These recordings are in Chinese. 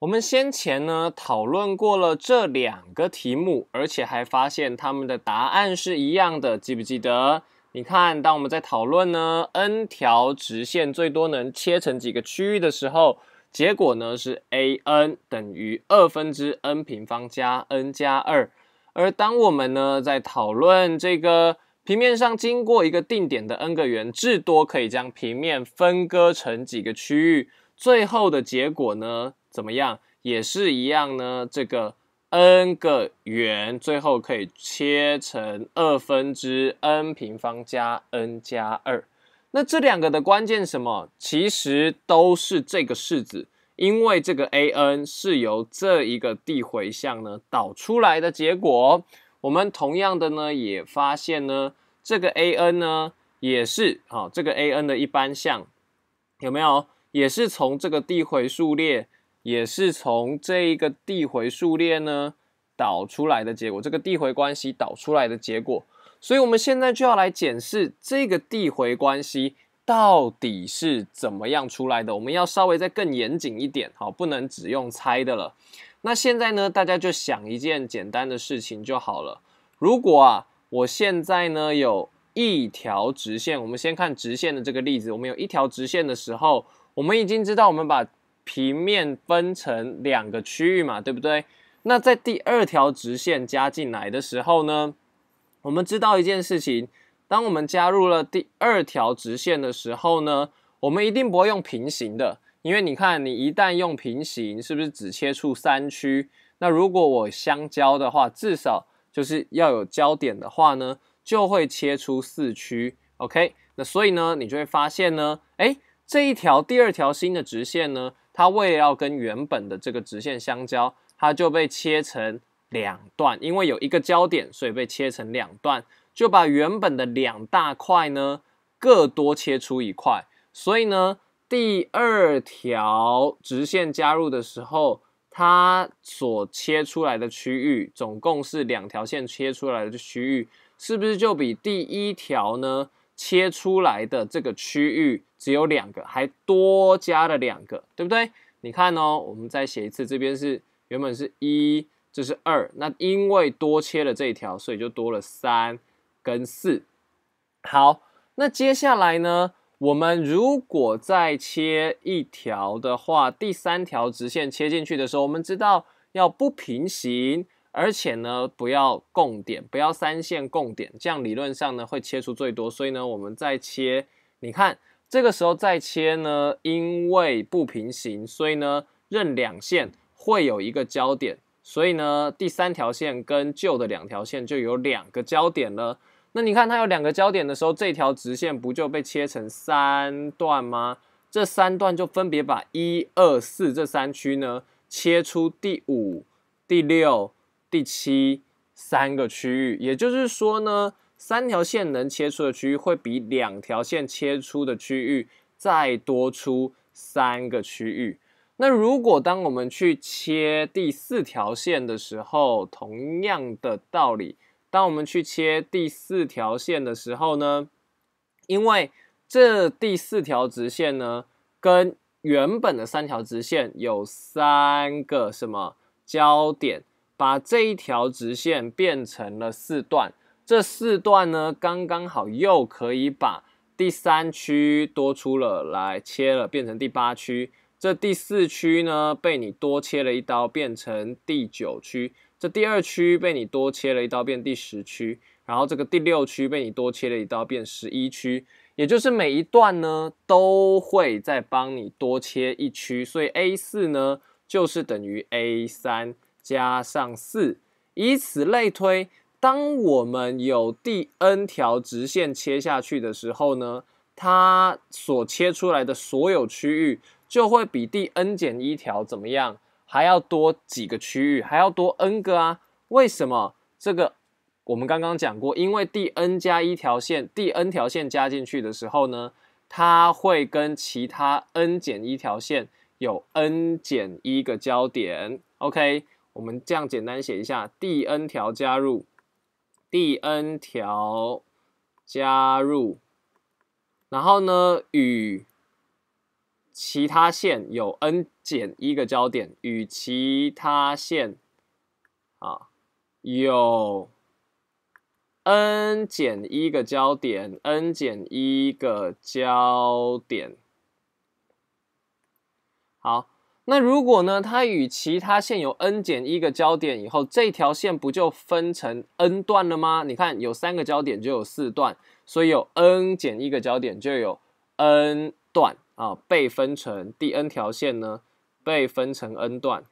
我们先前呢讨论过了这两个题目，而且还发现他们的答案是一样的，记不记得？你看，当我们在讨论呢，n 条直线最多能切成几个区域的时候，结果呢是 a n 等于二分之 n 平方加 n 加二，而当我们呢在讨论这个平面上经过一个定点的 n 个圆至多可以将平面分割成几个区域，最后的结果呢？怎么样，也是一样呢？这个 n 个圆最后可以切成二分之 n 平方加 n 加二。那这两个的关键什么？其实都是这个式子，因为这个 a n 是由这一个递回项呢导出来的结果。我们同样的呢，也发现呢，这个 a n 呢也是好，这个 a n 的一般项有没有？也是从这个递回数列。也是从这一个递回数列呢导出来的结果，这个递回关系导出来的结果，所以我们现在就要来检视这个递回关系到底是怎么样出来的。我们要稍微再更严谨一点，好，不能只用猜的了。那现在呢，大家就想一件简单的事情就好了。如果啊，我现在呢有一条直线，我们先看直线的这个例子，我们有一条直线的时候，我们已经知道我们把。平面分成两个区域嘛，对不对？那在第二条直线加进来的时候呢，我们知道一件事情：当我们加入了第二条直线的时候呢，我们一定不会用平行的，因为你看，你一旦用平行，是不是只切出三区？那如果我相交的话，至少就是要有交点的话呢，就会切出四区。OK，那所以呢，你就会发现呢，哎，这一条第二条新的直线呢？它为了要跟原本的这个直线相交，它就被切成两段，因为有一个交点，所以被切成两段，就把原本的两大块呢，各多切出一块。所以呢，第二条直线加入的时候，它所切出来的区域，总共是两条线切出来的区域，是不是就比第一条呢？切出来的这个区域只有两个，还多加了两个，对不对？你看哦，我们再写一次，这边是原本是一，这是二，那因为多切了这一条，所以就多了三跟四。好，那接下来呢，我们如果再切一条的话，第三条直线切进去的时候，我们知道要不平行。而且呢，不要共点，不要三线共点，这样理论上呢会切出最多。所以呢，我们再切，你看这个时候再切呢，因为不平行，所以呢任两线会有一个交点，所以呢第三条线跟旧的两条线就有两个交点了。那你看它有两个交点的时候，这条直线不就被切成三段吗？这三段就分别把一二四这三区呢切出第五、第六。第七三个区域，也就是说呢，三条线能切出的区域会比两条线切出的区域再多出三个区域。那如果当我们去切第四条线的时候，同样的道理，当我们去切第四条线的时候呢，因为这第四条直线呢，跟原本的三条直线有三个什么交点。把这一条直线变成了四段，这四段呢，刚刚好又可以把第三区多出了来切了，变成第八区。这第四区呢，被你多切了一刀，变成第九区。这第二区被你多切了一刀，变第十区。然后这个第六区被你多切了一刀，变十一区。也就是每一段呢，都会再帮你多切一区，所以 A 四呢，就是等于 A 三。加上四，以此类推。当我们有第 n 条直线切下去的时候呢，它所切出来的所有区域就会比第 n 减一条怎么样还要多几个区域，还要多 n 个啊？为什么？这个我们刚刚讲过，因为第 n 加一条线，第 n 条线加进去的时候呢，它会跟其他 n 减一条线有 n 减一个交点。OK。我们这样简单写一下：第 n 条加入，第 n 条加入，然后呢，与其他线有 n 减一个交点，与其他线啊有 n 减一个交点，n 减一个交点，好。那如果呢？它与其他线有 n 减一个交点以后，这条线不就分成 n 段了吗？你看，有三个交点就有四段，所以有 n 减一个交点就有 n 段啊。被分成第 n 条线呢，被分成 n 段。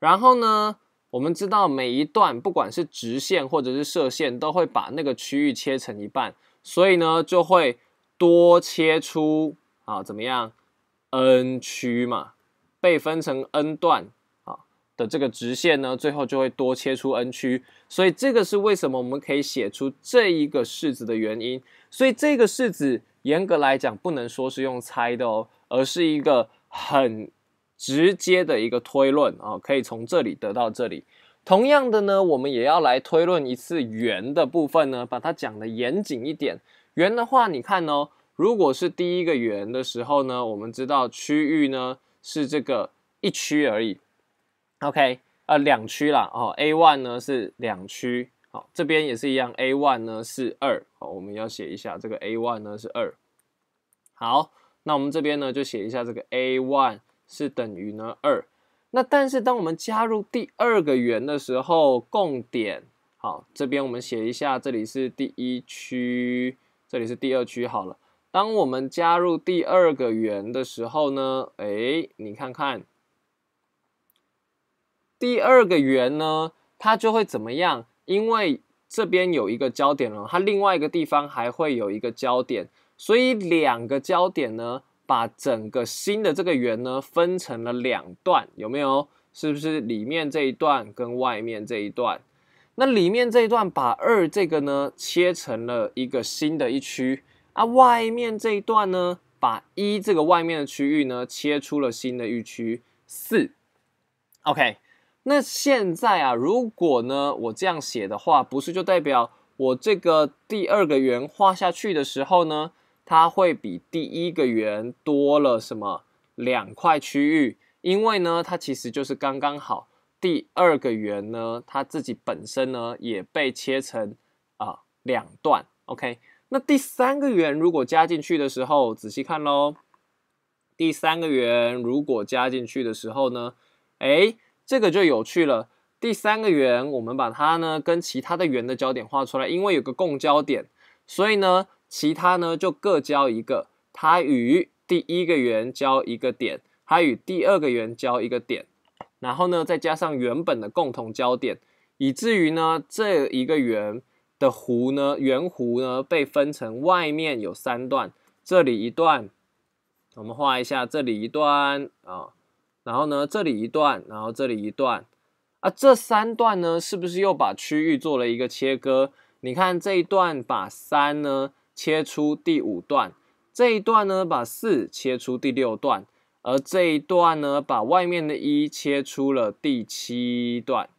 然后呢，我们知道每一段，不管是直线或者是射线，都会把那个区域切成一半，所以呢，就会多切出。啊，怎么样？n 区嘛，被分成 n 段啊的这个直线呢，最后就会多切出 n 区，所以这个是为什么我们可以写出这一个式子的原因。所以这个式子严格来讲不能说是用猜的哦，而是一个很直接的一个推论啊，可以从这里得到这里。同样的呢，我们也要来推论一次圆的部分呢，把它讲的严谨一点。圆的话，你看哦。如果是第一个圆的时候呢，我们知道区域呢是这个一区而已。OK，呃，两区啦。哦，A one 呢是两区。好，这边也是一样，A one 呢是二。好，我们要写一下这个 A one 呢是二。好，那我们这边呢就写一下这个 A one 是等于呢二。那但是当我们加入第二个圆的时候，共点。好，这边我们写一下，这里是第一区，这里是第二区。好了。当我们加入第二个圆的时候呢？哎，你看看，第二个圆呢，它就会怎么样？因为这边有一个焦点了，它另外一个地方还会有一个焦点，所以两个焦点呢，把整个新的这个圆呢分成了两段，有没有？是不是里面这一段跟外面这一段？那里面这一段把二这个呢切成了一个新的一区。啊，外面这一段呢，把一这个外面的区域呢，切出了新的域区四。OK，那现在啊，如果呢我这样写的话，不是就代表我这个第二个圆画下去的时候呢，它会比第一个圆多了什么两块区域？因为呢，它其实就是刚刚好，第二个圆呢，它自己本身呢也被切成啊两段。OK。那第三个圆如果加进去的时候，仔细看喽。第三个圆如果加进去的时候呢，哎，这个就有趣了。第三个圆，我们把它呢跟其他的圆的交点画出来，因为有个共交点，所以呢，其他呢就各交一个。它与第一个圆交一个点，它与第二个圆交一个点，然后呢再加上原本的共同交点，以至于呢这一个圆。的弧呢，圆弧呢，被分成外面有三段，这里一段，我们画一下，这里一段啊，然后呢，这里一段，然后这里一段，啊，这三段呢，是不是又把区域做了一个切割？你看这一段把三呢切出第五段，这一段呢把四切出第六段，而这一段呢把外面的一切出了第七段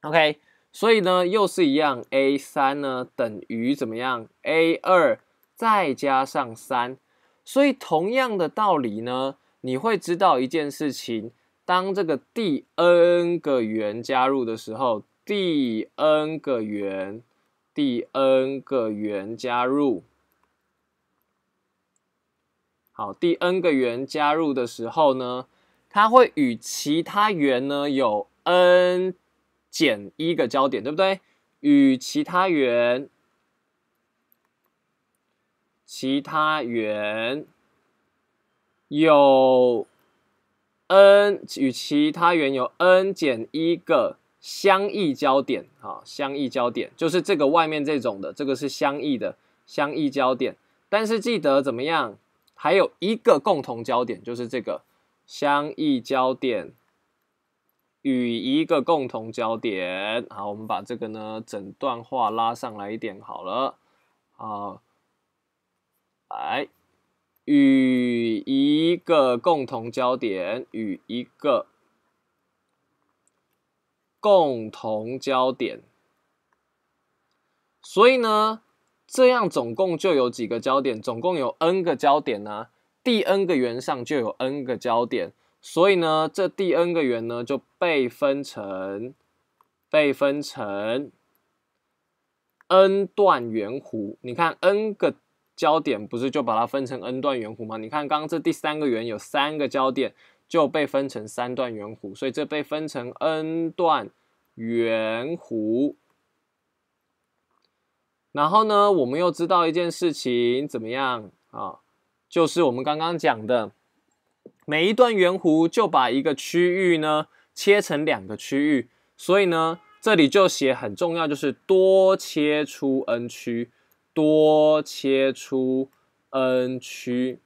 ，OK。所以呢，又是一样，a 三呢等于怎么样？a 二再加上三。所以同样的道理呢，你会知道一件事情：当这个第 n 个圆加入的时候，第 n 个圆，第 n 个圆加入，好，第 n 个圆加入的时候呢，它会与其他圆呢有 n。减一个交点，对不对？与其他圆，其他圆有 n 与其他圆有 n 减一个相异交点啊，相异交点就是这个外面这种的，这个是相异的相异交点。但是记得怎么样？还有一个共同交点，就是这个相异交点。与一个共同焦点，好，我们把这个呢整段话拉上来一点，好了，好，来，与一个共同焦点，与一个共同焦点，所以呢，这样总共就有几个焦点？总共有 n 个焦点呢，第 n 个圆上就有 n 个焦点。所以呢，这第 n 个圆呢就被分成被分成 n 段圆弧。你看 n 个交点不是就把它分成 n 段圆弧吗？你看刚刚这第三个圆有三个交点，就被分成三段圆弧。所以这被分成 n 段圆弧。然后呢，我们又知道一件事情怎么样啊？就是我们刚刚讲的。每一段圆弧就把一个区域呢切成两个区域，所以呢这里就写很重要，就是多切出 n 区，多切出 n 区，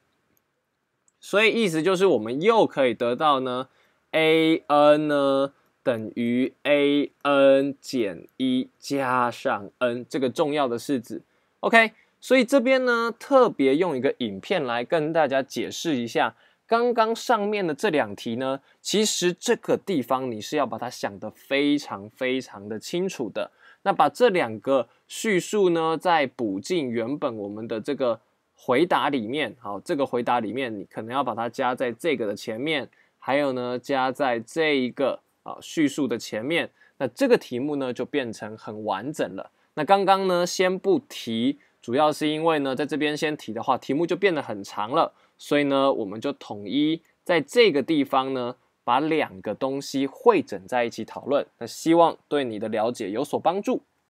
所以意思就是我们又可以得到呢 a n 呢等于 a n 减一加上 n 这个重要的式子。OK，所以这边呢特别用一个影片来跟大家解释一下。刚刚上面的这两题呢，其实这个地方你是要把它想得非常非常的清楚的。那把这两个叙述呢，再补进原本我们的这个回答里面，好，这个回答里面你可能要把它加在这个的前面，还有呢，加在这一个啊叙述的前面。那这个题目呢，就变成很完整了。那刚刚呢，先不提，主要是因为呢，在这边先提的话，题目就变得很长了。所以呢，我们就统一在这个地方呢，把两个东西汇整在一起讨论。那希望对你的了解有所帮助。